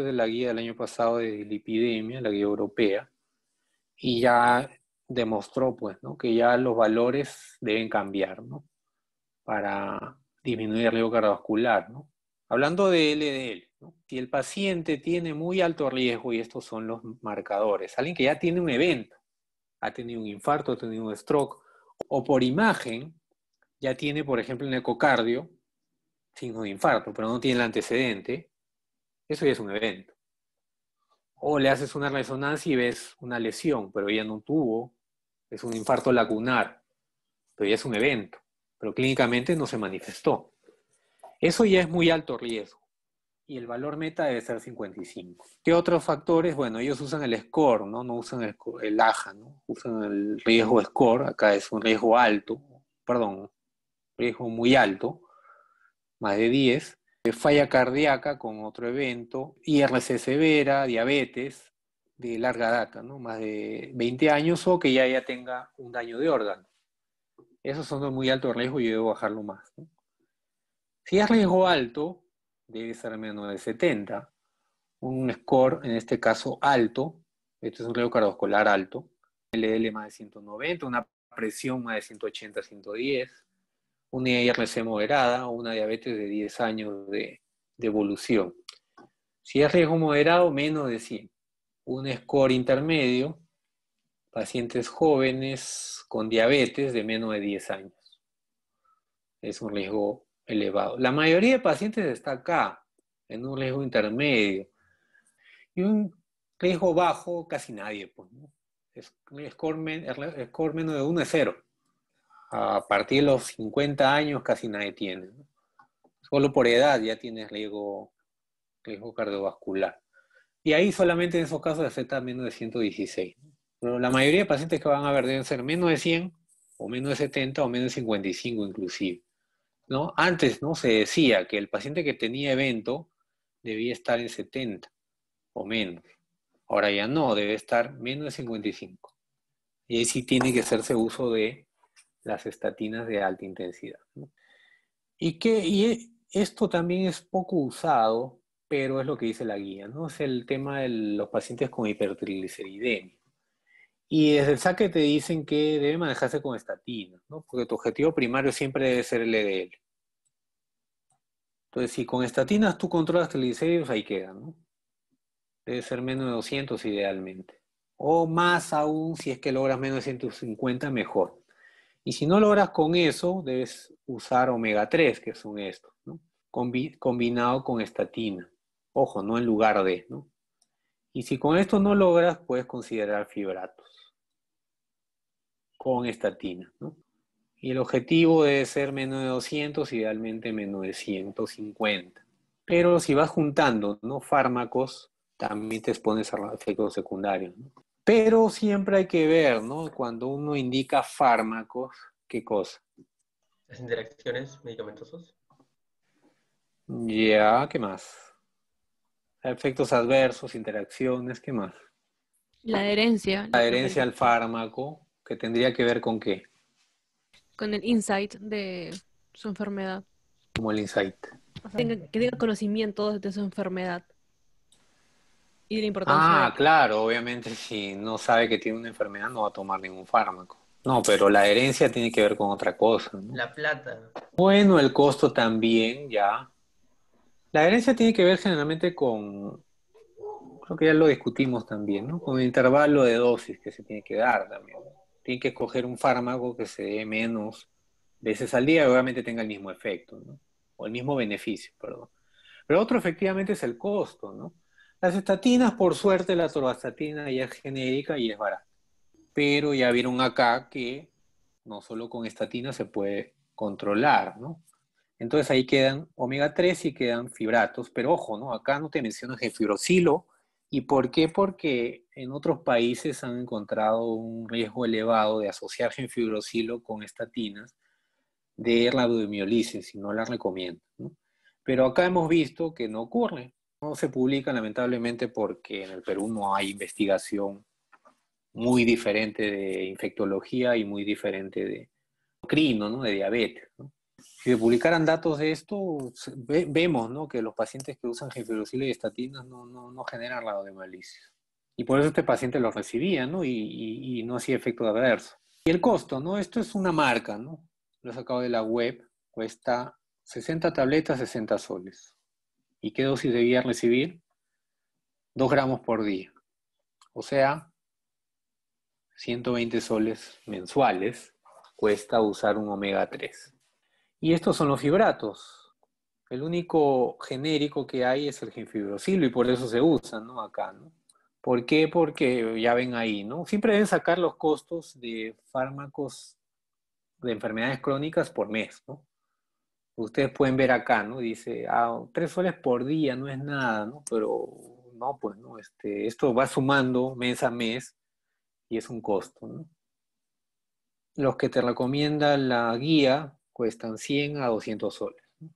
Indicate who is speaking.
Speaker 1: de la guía del año pasado de la epidemia, la guía europea, y ya demostró pues, ¿no? que ya los valores deben cambiar ¿no? para disminuir el riesgo cardiovascular. ¿no? Hablando de LDL, ¿no? si el paciente tiene muy alto riesgo, y estos son los marcadores, alguien que ya tiene un evento, ha tenido un infarto, ha tenido un stroke, o por imagen, ya tiene, por ejemplo, un ecocardio, signo de infarto, pero no tiene el antecedente, eso ya es un evento. O le haces una resonancia y ves una lesión, pero ella no tuvo, es un infarto lacunar, pero ya es un evento, pero clínicamente no se manifestó. Eso ya es muy alto riesgo y el valor meta debe ser 55. ¿Qué otros factores? Bueno, ellos usan el score, ¿no? No usan el, AJA, Usan el riesgo score, acá es un riesgo alto, perdón, riesgo muy alto, más de 10. Eh, falla cardíaca con otro evento, IRC severa, diabetes de larga data, ¿no? más de 20 años o que ya, ya tenga un daño de órgano. Esos son dos muy alto riesgo y yo debo bajarlo más. Si es riesgo alto, debe ser menos de 70. Un score, en este caso, alto. esto es un riesgo cardiovascular alto. LDL más de 190, una presión más de 180, 110 una IRC moderada o una diabetes de 10 años de, evolución. Si es riesgo moderado, menos de 100. Un score intermedio, pacientes jóvenes con diabetes de menos de 10 años. Es un riesgo elevado. La mayoría de pacientes está acá, en un riesgo intermedio. Y un riesgo bajo, casi nadie. Pues, el score menos de 1 es 0 a partir de los 50 años casi nadie tiene. Solo por edad ya tienes riesgo, cardiovascular. Y ahí solamente en esos casos afecta menos de 116. Pero la mayoría de pacientes que van a ver deben ser menos de 100 o menos de 70 o menos de 55 inclusive. ¿no? Antes ¿no? se decía que el paciente que tenía evento debía estar en 70 o menos. Ahora ya no, debe estar menos de 55. Y ahí sí tiene que hacerse uso de las estatinas de alta intensidad. Y, que, e, esto también es poco usado, pero es lo que dice la guía, ¿no? Es el tema de los pacientes con hipertrigliceridemia. Y desde el saque te dicen que debe manejarse con estatinas, ¿no? Porque tu objetivo primario siempre debe ser el EDL. Entonces, si con estatinas tú controlas triglicéridos, ahí queda, ¿no? Debe ser menos de 200 idealmente. O más aún, si es que logras menos de 150, mejor. Y si no logras con eso, debes usar omega 3, que son estos, ¿no? combinado con estatina. Ojo, no en lugar de, ¿no? Y si con esto no logras, puedes considerar fibratos con estatina, ¿no? Y el objetivo debe ser menos de 200, idealmente menos de 150. Pero si vas juntando, ¿no? Fármacos, también te expones a efectos secundarios, ¿no? Pero siempre hay que ver, ¿no? Cuando uno indica fármacos, ¿qué cosa? Las interacciones medicamentosas. Ya, ¿qué más? Efectos adversos, interacciones, ¿qué más? La adherencia. La adherencia al fármaco, que tendría que ver con qué? Con el insight de su enfermedad. Como el insight. que tenga conocimiento de su enfermedad. Ah, claro, obviamente si no sabe que tiene una enfermedad no va a tomar ningún fármaco. No, pero la herencia tiene que ver con otra cosa. ¿no? La plata. Bueno, el costo también, ya. La herencia tiene que ver generalmente con, creo que ya lo discutimos también, ¿no? Con el intervalo de dosis que se tiene que dar también. Tiene que escoger un fármaco que se dé menos veces al día y obviamente tenga el mismo efecto, ¿no? O el mismo beneficio, perdón. Pero otro efectivamente es el costo, ¿no? Las estatinas, por suerte, la atorvastatina ya es genérica y es barata. Pero ya vieron acá que no solo con estatinas se puede controlar, ¿no? Entonces ahí quedan omega 3 y quedan fibratos, pero ojo, ¿no? Acá no te mencionas el ¿Y por qué? Porque en otros países han encontrado un riesgo elevado de asociar genfibrosilo con estatinas de rabdomiolisis si no la recomiendo. Pero acá hemos visto que no ocurre. No se publica lamentablemente porque en el Perú no hay investigación muy diferente de infectología y muy diferente de crino, de diabetes. Si se publicaran datos de esto, vemos ¿no? que los pacientes que usan jefirocilio y estatinas no, no, no de malicia. Y por eso este paciente lo recibía Y, no hacía efecto adverso. Y el costo, ¿no? Esto es una marca, ¿no? Lo he sacado de la web, cuesta 60 tabletas, 60 soles. ¿Y qué dosis debía recibir? 2 gramos por día. O sea, 120 soles mensuales cuesta usar un omega 3. Y estos son los fibratos. El único genérico que hay es el genfibrosilo y por eso se usan, ¿no? Acá, ¿no? ¿Por qué? Porque ya ven ahí, ¿no? Siempre deben sacar los costos de fármacos de enfermedades crónicas por mes, ¿no? ustedes pueden ver acá, ¿no? Dice, ah, tres soles por día no es nada, ¿no? Pero no, pues no, este, esto va sumando mes a mes y es un costo, ¿no? Los que te recomienda la guía cuestan 100 a 200 soles.